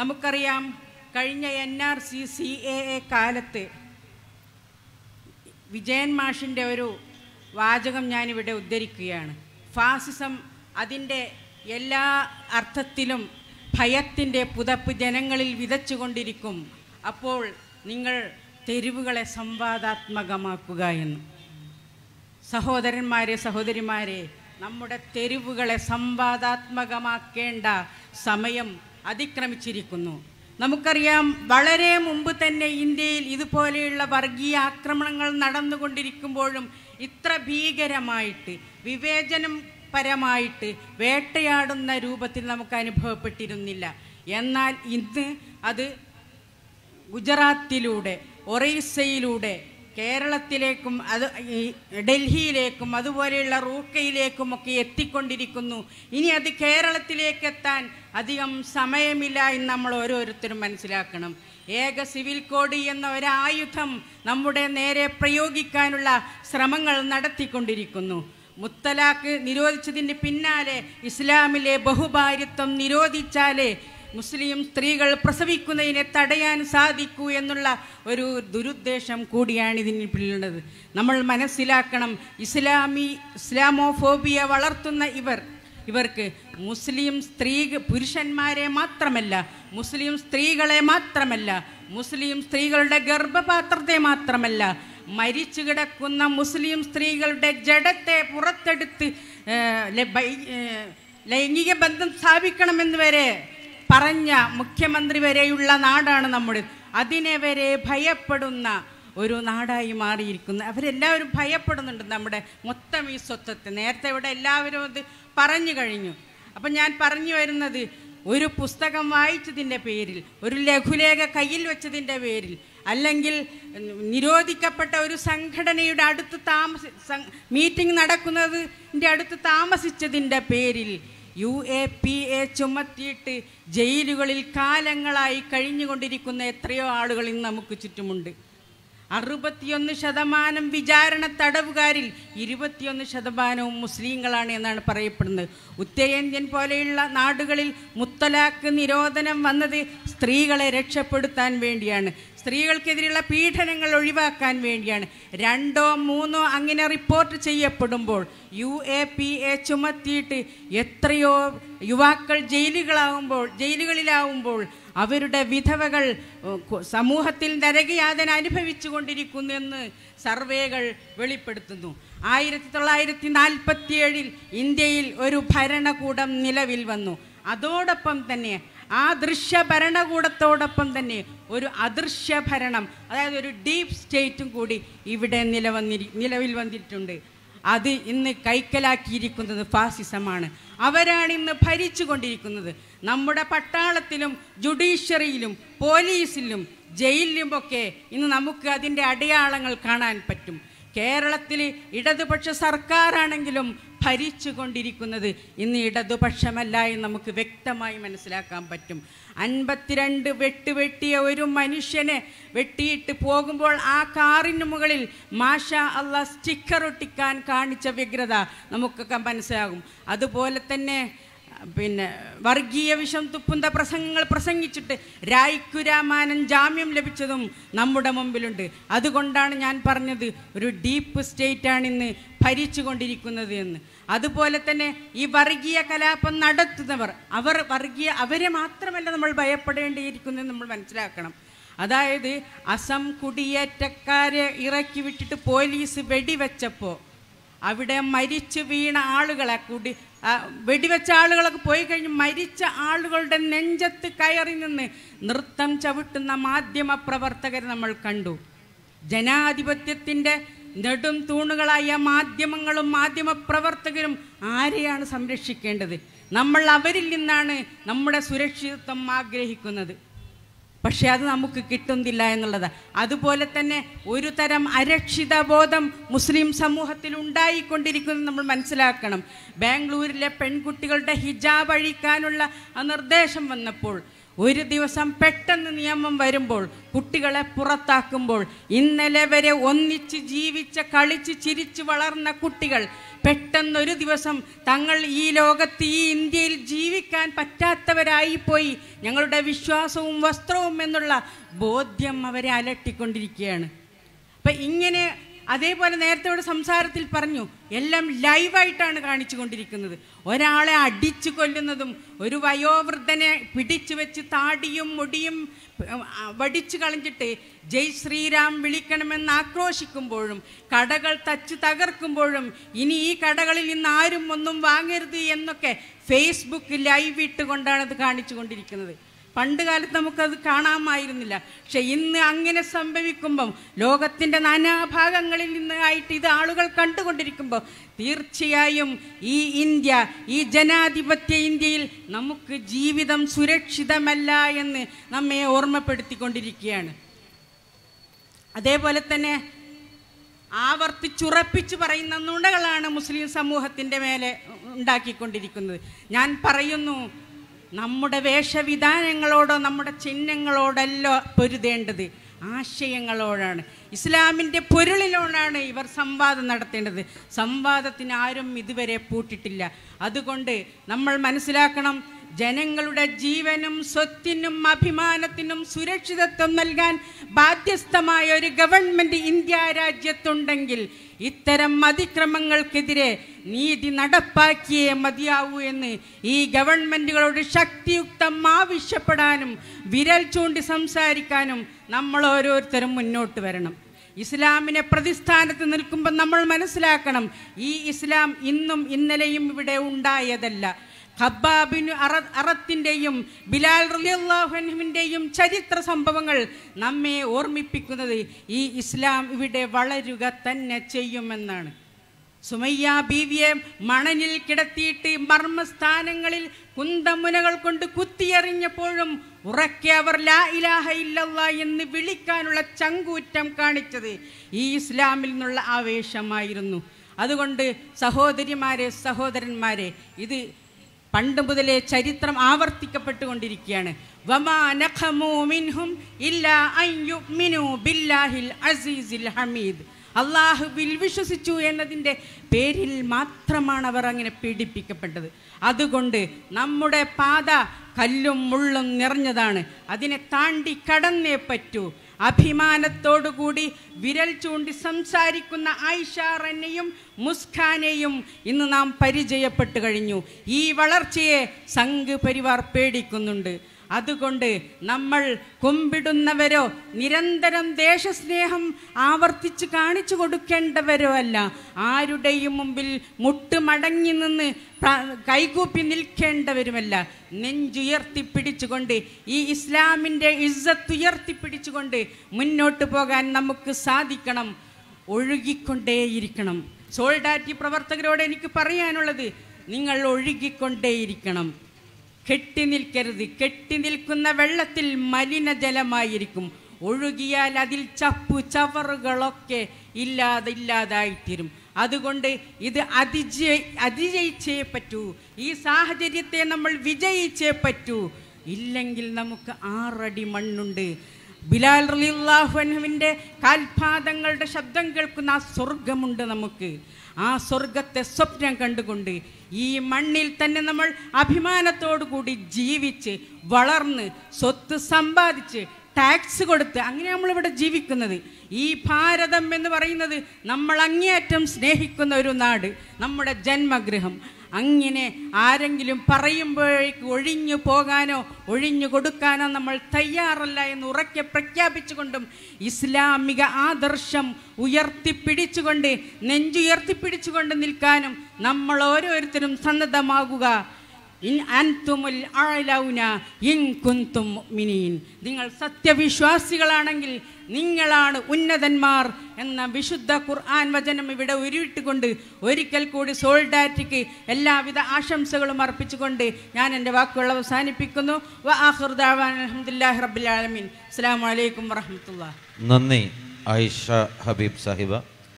നമുക്കറിയാം കഴിഞ്ഞ N R C C A A കാലത്ത് വിജയൻ മാഷിൻ്റെ ഒരു വാചകം ഞാനിവിടെ ഉദ്ധരിക്കുകയാണ് ഫാസിസം അതിൻ്റെ എല്ലാ അർത്ഥത്തിലും ഭയത്തിൻ്റെ പുതപ്പ് ജനങ്ങളിൽ വിതച്ചുകൊണ്ടിരിക്കും അപ്പോൾ നിങ്ങൾ തെരുവുകളെ സംവാദാത്മകമാക്കുക എന്ന് സഹോദരന്മാരെ സഹോദരിമാരെ നമ്മുടെ തെരുവുകളെ സംവാദാത്മകമാക്കേണ്ട സമയം അതിക്രമിച്ചിരിക്കുന്നു നമുക്കറിയാം വളരെ മുമ്പ് തന്നെ ഇന്ത്യയിൽ ഇതുപോലെയുള്ള വർഗീയ ആക്രമണങ്ങൾ നടന്നുകൊണ്ടിരിക്കുമ്പോഴും ഇത്ര ഭീകരമായിട്ട് വിവേചനം പരമായിട്ട് വേട്ടയാടുന്ന രൂപത്തിൽ നമുക്ക് അനുഭവപ്പെട്ടിരുന്നില്ല എന്നാൽ ഇന്ന് അത് ഗുജറാത്തിലൂടെ ഒറീസയിലൂടെ കേരളത്തിലേക്കും അത് ഡൽഹിയിലേക്കും അതുപോലെയുള്ള റൂക്കയിലേക്കുമൊക്കെ എത്തിക്കൊണ്ടിരിക്കുന്നു ഇനി അത് കേരളത്തിലേക്ക് എത്താൻ അധികം സമയമില്ല എന്ന് നമ്മൾ ഓരോരുത്തരും മനസ്സിലാക്കണം ഏക സിവിൽ കോഡ് എന്ന ഒരായുധം നമ്മുടെ നേരെ പ്രയോഗിക്കാനുള്ള ശ്രമങ്ങൾ നടത്തിക്കൊണ്ടിരിക്കുന്നു മുത്തലാഖ് നിരോധിച്ചതിന് പിന്നാലെ ഇസ്ലാമിലെ ബഹുഭാര്യത്വം നിരോധിച്ചാലേ മുസ്ലിം സ്ത്രീകൾ പ്രസവിക്കുന്നതിനെ തടയാൻ സാധിക്കൂ എന്നുള്ള ഒരു ദുരുദ്ദേശം കൂടിയാണ് ഇതിന് പിന്നുള്ളത് നമ്മൾ മനസ്സിലാക്കണം ഇസ്ലാമി ഇസ്ലാമോഫോബിയ വളർത്തുന്ന ഇവർ ഇവർക്ക് മുസ്ലിം സ്ത്രീ പുരുഷന്മാരെ മാത്രമല്ല മുസ്ലിം സ്ത്രീകളെ മാത്രമല്ല മുസ്ലിം സ്ത്രീകളുടെ ഗർഭപാത്രത്തെ മാത്രമല്ല മരിച്ചു കിടക്കുന്ന മുസ്ലിം സ്ത്രീകളുടെ ജഡത്തെ പുറത്തെടുത്ത് ലൈംഗിക ബന്ധം സ്ഥാപിക്കണമെന്ന് വരെ പറഞ്ഞ മുഖ്യമന്ത്രി വരെയുള്ള നാടാണ് നമ്മുടെ അതിനെ വരെ ഭയപ്പെടുന്ന ഒരു നാടായി മാറിയിരിക്കുന്നു അവരെല്ലാവരും ഭയപ്പെടുന്നുണ്ട് നമ്മുടെ മൊത്തം ഈ സ്വത്വത്തെ നേരത്തെ ഇവിടെ എല്ലാവരും അത് പറഞ്ഞു കഴിഞ്ഞു അപ്പം ഞാൻ പറഞ്ഞു വരുന്നത് ഒരു പുസ്തകം വായിച്ചതിൻ്റെ പേരിൽ ഒരു ലഘുലേഖ കയ്യിൽ വെച്ചതിൻ്റെ പേരിൽ അല്ലെങ്കിൽ നിരോധിക്കപ്പെട്ട ഒരു സംഘടനയുടെ അടുത്ത് താമസി മീറ്റിംഗ് നടക്കുന്നതിൻ്റെ അടുത്ത് താമസിച്ചതിൻ്റെ പേരിൽ യു എ പി എ ചുമത്തിയിട്ട് ജയിലുകളിൽ കാലങ്ങളായി കഴിഞ്ഞുകൊണ്ടിരിക്കുന്ന എത്രയോ ആളുകൾ ഇന്ന് നമുക്ക് ചുറ്റുമുണ്ട് അറുപത്തിയൊന്ന് ശതമാനം വിചാരണ തടവുകാരിൽ ഇരുപത്തിയൊന്ന് ശതമാനവും മുസ്ലിങ്ങളാണ് എന്നാണ് പറയപ്പെടുന്നത് ഉത്തരേന്ത്യൻ പോലെയുള്ള നാടുകളിൽ മുത്തലാക്ക് നിരോധനം വന്നത് സ്ത്രീകളെ രക്ഷപ്പെടുത്താൻ വേണ്ടിയാണ് സ്ത്രീകൾക്കെതിരെയുള്ള പീഡനങ്ങൾ ഒഴിവാക്കാൻ വേണ്ടിയാണ് രണ്ടോ മൂന്നോ അങ്ങനെ റിപ്പോർട്ട് ചെയ്യപ്പെടുമ്പോൾ യു എ പി എ ചുമത്തിയിട്ട് എത്രയോ യുവാക്കൾ ജയിലുകളാവുമ്പോൾ ജയിലുകളിലാവുമ്പോൾ അവരുടെ വിധവകൾ സമൂഹത്തിൽ നരകയാതന അനുഭവിച്ചു കൊണ്ടിരിക്കുന്നുവെന്ന് സർവേകൾ വെളിപ്പെടുത്തുന്നു ആയിരത്തി തൊള്ളായിരത്തി നാൽപ്പത്തിയേഴിൽ ഇന്ത്യയിൽ ഒരു ഭരണകൂടം നിലവിൽ വന്നു അതോടൊപ്പം തന്നെ ആ ദൃശ്യ ഭരണകൂടത്തോടൊപ്പം തന്നെ ഒരു അദൃശ്യ ഭരണം അതായത് ഒരു ഡീപ് സ്റ്റേറ്റും കൂടി ഇവിടെ നിലവന്നിരി നിലവിൽ വന്നിട്ടുണ്ട് അത് ഇന്ന് കൈക്കലാക്കിയിരിക്കുന്നത് ഫാസിസമാണ് അവരാണ് ഇന്ന് ഭരിച്ചുകൊണ്ടിരിക്കുന്നത് നമ്മുടെ പട്ടാളത്തിലും ജുഡീഷ്യറിയിലും പോലീസിലും ജയിലിലുമൊക്കെ ഇന്ന് നമുക്ക് അതിൻ്റെ അടയാളങ്ങൾ കാണാൻ പറ്റും കേരളത്തിൽ ഇടതുപക്ഷ സർക്കാരാണെങ്കിലും ഭരിച്ചുകൊണ്ടിരിക്കുന്നത് ഇന്ന് ഇടതുപക്ഷമല്ല എന്ന് നമുക്ക് വ്യക്തമായി മനസ്സിലാക്കാൻ പറ്റും അൻപത്തിരണ്ട് വെട്ടുവെട്ടിയ ഒരു മനുഷ്യനെ വെട്ടിയിട്ട് പോകുമ്പോൾ ആ കാറിന് മുകളിൽ മാഷ അള്ള സ്റ്റിക്കർ ഒട്ടിക്കാൻ കാണിച്ച വ്യഗ്രത നമുക്കൊക്കെ മനസ്സിലാകും അതുപോലെ തന്നെ പിന്നെ വർഗീയ വിഷം തുപ്പുന്ന പ്രസംഗങ്ങൾ പ്രസംഗിച്ചിട്ട് രായ്ക്കുരാമാനൻ ജാമ്യം ലഭിച്ചതും നമ്മുടെ മുമ്പിലുണ്ട് അതുകൊണ്ടാണ് ഞാൻ പറഞ്ഞത് ഒരു ഡീപ്പ് ഭരിച്ചു ഭരിച്ചുകൊണ്ടിരിക്കുന്നത് എന്ന് അതുപോലെ തന്നെ ഈ വർഗീയ കലാപം നടത്തുന്നവർ അവർ വർഗീയ അവരെ മാത്രമല്ല നമ്മൾ ഭയപ്പെടേണ്ടിയിരിക്കുന്നത് നമ്മൾ മനസ്സിലാക്കണം അതായത് അസം കുടിയേറ്റക്കാരെ ഇറക്കി വിട്ടിട്ട് പോലീസ് വെടിവെച്ചപ്പോൾ അവിടെ മരിച്ചു വീണ ആളുകളെ കുടി വെടിവെച്ച ആളുകളൊക്കെ പോയി കഴിഞ്ഞ് മരിച്ച ആളുകളുടെ നെഞ്ചത്ത് കയറി നിന്ന് നൃത്തം ചവിട്ടുന്ന മാധ്യമ പ്രവർത്തകരെ നമ്മൾ കണ്ടു ജനാധിപത്യത്തിൻ്റെ നെടും തൂണുകളായ മാധ്യമങ്ങളും മാധ്യമ പ്രവർത്തകരും ആരെയാണ് സംരക്ഷിക്കേണ്ടത് നമ്മൾ അവരിൽ നിന്നാണ് നമ്മുടെ സുരക്ഷിതത്വം ആഗ്രഹിക്കുന്നത് പക്ഷേ അത് നമുക്ക് കിട്ടുന്നില്ല എന്നുള്ളത് അതുപോലെ തന്നെ ഒരു തരം അരക്ഷിത ബോധം മുസ്ലിം സമൂഹത്തിൽ ഉണ്ടായിക്കൊണ്ടിരിക്കുന്നത് നമ്മൾ മനസ്സിലാക്കണം ബാംഗ്ലൂരിലെ പെൺകുട്ടികളുടെ ഹിജാബ് അഴിക്കാനുള്ള നിർദ്ദേശം വന്നപ്പോൾ ഒരു ദിവസം പെട്ടെന്ന് നിയമം വരുമ്പോൾ കുട്ടികളെ പുറത്താക്കുമ്പോൾ ഇന്നലെ വരെ ഒന്നിച്ച് ജീവിച്ച് കളിച്ച് ചിരിച്ച് വളർന്ന കുട്ടികൾ പെട്ടെന്നൊരു ദിവസം തങ്ങൾ ഈ ലോകത്ത് ഈ ഇന്ത്യയിൽ ജീവിക്കാൻ പറ്റാത്തവരായി പോയി ഞങ്ങളുടെ വിശ്വാസവും വസ്ത്രവും എന്നുള്ള ബോധ്യം അവരെ അലട്ടിക്കൊണ്ടിരിക്കുകയാണ് അപ്പം ഇങ്ങനെ അതേപോലെ നേരത്തെ ഇവിടെ സംസാരത്തിൽ പറഞ്ഞു എല്ലാം ലൈവായിട്ടാണ് കാണിച്ചു കൊണ്ടിരിക്കുന്നത് ഒരാളെ അടിച്ചു കൊല്ലുന്നതും ഒരു വയോവൃദ്ധനെ പിടിച്ചു വെച്ച് താടിയും മുടിയും വടിച്ചു കളഞ്ഞിട്ട് ജയ് ശ്രീരാം വിളിക്കണമെന്ന് ആക്രോശിക്കുമ്പോഴും കടകൾ തച്ച് തകർക്കുമ്പോഴും ഇനി ഈ കടകളിൽ നിന്ന് ആരും ഒന്നും വാങ്ങരുത് എന്നൊക്കെ ഫേസ്ബുക്ക് ലൈവ് ഇട്ടുകൊണ്ടാണ് അത് കാണിച്ചു കൊണ്ടിരിക്കുന്നത് പണ്ട് കാലത്ത് നമുക്കത് കാണാമായിരുന്നില്ല പക്ഷെ ഇന്ന് അങ്ങനെ സംഭവിക്കുമ്പം ലോകത്തിൻ്റെ നാനാഭാഗങ്ങളിൽ നിന്ന് ആയിട്ട് ഇത് ആളുകൾ കണ്ടുകൊണ്ടിരിക്കുമ്പോൾ തീർച്ചയായും ഈ ഇന്ത്യ ഈ ജനാധിപത്യ ഇന്ത്യയിൽ നമുക്ക് ജീവിതം സുരക്ഷിതമല്ല എന്ന് നമ്മെ ഓർമ്മപ്പെടുത്തിക്കൊണ്ടിരിക്കുകയാണ് അതേപോലെ തന്നെ ആവർത്തിച്ചുറപ്പിച്ച് പറയുന്ന നുണകളാണ് മുസ്ലിം സമൂഹത്തിൻ്റെ മേലെ ഉണ്ടാക്കിക്കൊണ്ടിരിക്കുന്നത് ഞാൻ പറയുന്നു നമ്മുടെ വേഷവിധാനങ്ങളോടോ നമ്മുടെ ചിഹ്നങ്ങളോടല്ലോ പൊരുതേണ്ടത് ആശയങ്ങളോടാണ് ഇസ്ലാമിൻ്റെ പൊരുളിലോടാണ് ഇവർ സംവാദം നടത്തേണ്ടത് സംവാദത്തിന് ആരും ഇതുവരെ പൂട്ടിട്ടില്ല അതുകൊണ്ട് നമ്മൾ മനസ്സിലാക്കണം ജനങ്ങളുടെ ജീവനും സ്വത്തിനും അഭിമാനത്തിനും സുരക്ഷിതത്വം നൽകാൻ ബാധ്യസ്ഥമായ ഒരു ഗവൺമെൻറ് ഇന്ത്യ രാജ്യത്തുണ്ടെങ്കിൽ ഇത്തരം അതിക്രമങ്ങൾക്കെതിരെ നീതി നടപ്പാക്കിയേ മതിയാവൂ എന്ന് ഈ ഗവൺമെൻറ്റുകളോട് ശക്തിയുക്തം ആവശ്യപ്പെടാനും വിരൽ ചൂണ്ടി സംസാരിക്കാനും നമ്മൾ ഓരോരുത്തരും മുന്നോട്ട് വരണം ഇസ്ലാമിനെ പ്രതിസ്ഥാനത്ത് നിൽക്കുമ്പോൾ നമ്മൾ മനസ്സിലാക്കണം ഈ ഇസ്ലാം ഇന്നും ഇന്നലെയും ഇവിടെ ഉണ്ടായതല്ല ഹബ്ബാബിന് അറ അറത്തിൻ്റെയും ബിലാൽ റലിയുള്ളാഹുവിൻ്റെയും ചരിത്ര സംഭവങ്ങൾ നമ്മെ ഓർമ്മിപ്പിക്കുന്നത് ഈ ഇസ്ലാം ഇവിടെ വളരുക തന്നെ ചെയ്യുമെന്നാണ് സുമയ്യ ബീവിയെ മണനിൽ കിടത്തിയിട്ട് മർമ്മസ്ഥാനങ്ങളിൽ കുന്തമുനകൾ കൊണ്ട് കുത്തിയെറിഞ്ഞപ്പോഴും ഉറക്കെ അവർ ലാ ഇലാഹ ഇല്ലല്ല എന്ന് വിളിക്കാനുള്ള ചങ്കൂറ്റം കാണിച്ചത് ഈ ഇസ്ലാമിൽ നിന്നുള്ള ആവേശമായിരുന്നു അതുകൊണ്ട് സഹോദരിമാരെ സഹോദരന്മാരെ ഇത് പണ്ട് മുതലേ ചരിത്രം ആവർത്തിക്കപ്പെട്ടുകൊണ്ടിരിക്കുകയാണ് ഹമീദ് വിശ്വസിച്ചു എന്നതിൻ്റെ പേരിൽ മാത്രമാണ് അവർ അങ്ങനെ പീഡിപ്പിക്കപ്പെട്ടത് അതുകൊണ്ട് നമ്മുടെ പാത കല്ലും മുള്ളും നിറഞ്ഞതാണ് അതിനെ താണ്ടി കടന്നേ പറ്റൂ അഭിമാനത്തോടുകൂടി വിരൽ ചൂണ്ടി സംസാരിക്കുന്ന ആയിഷ മുസ്ഖാനെയും ഇന്ന് നാം പരിചയപ്പെട്ടു കഴിഞ്ഞു ഈ വളർച്ചയെ സംഘ് പരിവാർ പേടിക്കുന്നുണ്ട് അതുകൊണ്ട് നമ്മൾ കുമ്പിടുന്നവരോ നിരന്തരം ദേശസ്നേഹം ആവർത്തിച്ച് കാണിച്ചു കൊടുക്കേണ്ടവരോ അല്ല ആരുടെയും മുമ്പിൽ മുട്ടുമടങ്ങി നിന്ന് കൈകൂപ്പി നിൽക്കേണ്ടവരുമല്ല നെഞ്ചുയർത്തിപ്പിടിച്ചുകൊണ്ട് ഈ ഇസ്ലാമിൻ്റെ ഇസ്സത്തുയർത്തിപ്പിടിച്ചുകൊണ്ട് മുന്നോട്ട് പോകാൻ നമുക്ക് സാധിക്കണം ഒഴുകിക്കൊണ്ടേയിരിക്കണം സോൾഡാറ്റി പ്രവർത്തകരോട് എനിക്ക് പറയാനുള്ളത് നിങ്ങൾ ഒഴുകിക്കൊണ്ടേയിരിക്കണം കെട്ടി നിൽക്കരുത് കെട്ടി നിൽക്കുന്ന വെള്ളത്തിൽ മലിനജലമായിരിക്കും ഒഴുകിയാൽ അതിൽ ചപ്പു ചവറുകളൊക്കെ ഇല്ലാതെ ഇല്ലാതായിത്തീരും അതുകൊണ്ട് ഇത് അതിജയ അതിജയിച്ചേ പറ്റൂ ഈ സാഹചര്യത്തെ നമ്മൾ വിജയിച്ചേ പറ്റൂ ഇല്ലെങ്കിൽ നമുക്ക് ആറടി മണ്ണുണ്ട് ബിലാൽ റലിള്ളാഹുഹുവിൻ്റെ കാൽപാദങ്ങളുടെ ശബ്ദം കേൾക്കുന്ന ആ സ്വർഗമുണ്ട് നമുക്ക് ആ സ്വർഗത്തെ സ്വപ്നം കണ്ടുകൊണ്ട് ഈ മണ്ണിൽ തന്നെ നമ്മൾ അഭിമാനത്തോടു കൂടി ജീവിച്ച് വളർന്ന് സ്വത്ത് സമ്പാദിച്ച് ടാക്സ് കൊടുത്ത് അങ്ങനെ നമ്മളിവിടെ ജീവിക്കുന്നത് ഈ ഭാരതം എന്ന് പറയുന്നത് നമ്മൾ അങ്ങേയറ്റം സ്നേഹിക്കുന്ന ഒരു നാട് നമ്മുടെ ജന്മഗൃഹം അങ്ങനെ ആരെങ്കിലും പറയുമ്പോഴേക്ക് ഒഴിഞ്ഞു പോകാനോ ഒഴിഞ്ഞു കൊടുക്കാനോ നമ്മൾ തയ്യാറല്ല എന്ന് ഉറക്കെ പ്രഖ്യാപിച്ചുകൊണ്ടും ഇസ്ലാമിക ആദർശം ഉയർത്തിപ്പിടിച്ചുകൊണ്ട് നെഞ്ചുയർത്തിപ്പിടിച്ചുകൊണ്ട് നിൽക്കാനും നമ്മൾ ഓരോരുത്തരും സന്നദ്ധമാകുക നിങ്ങൾ സത്യവിശ്വാസികളാണെങ്കിൽ നിങ്ങളാണ് ഉന്നതന്മാർ എന്ന വിശുദ്ധ ഖുർആൻ വചനം ഇവിടെ ഉരുവിട്ടുകൊണ്ട് ഒരിക്കൽ കൂടി സോൾഡാറ്റിക്ക് എല്ലാവിധ ആശംസകളും അർപ്പിച്ചുകൊണ്ട് ഞാൻ എൻ്റെ വാക്കുകൾ അവസാനിപ്പിക്കുന്നു അലഹമുല്ലാഹി റബ്ബുലാലമീൻ അസ്സാം വലൈക്കും വരഹമുല്ല നന്ദി ആയിഷ ഹബീബ് സാഹിബ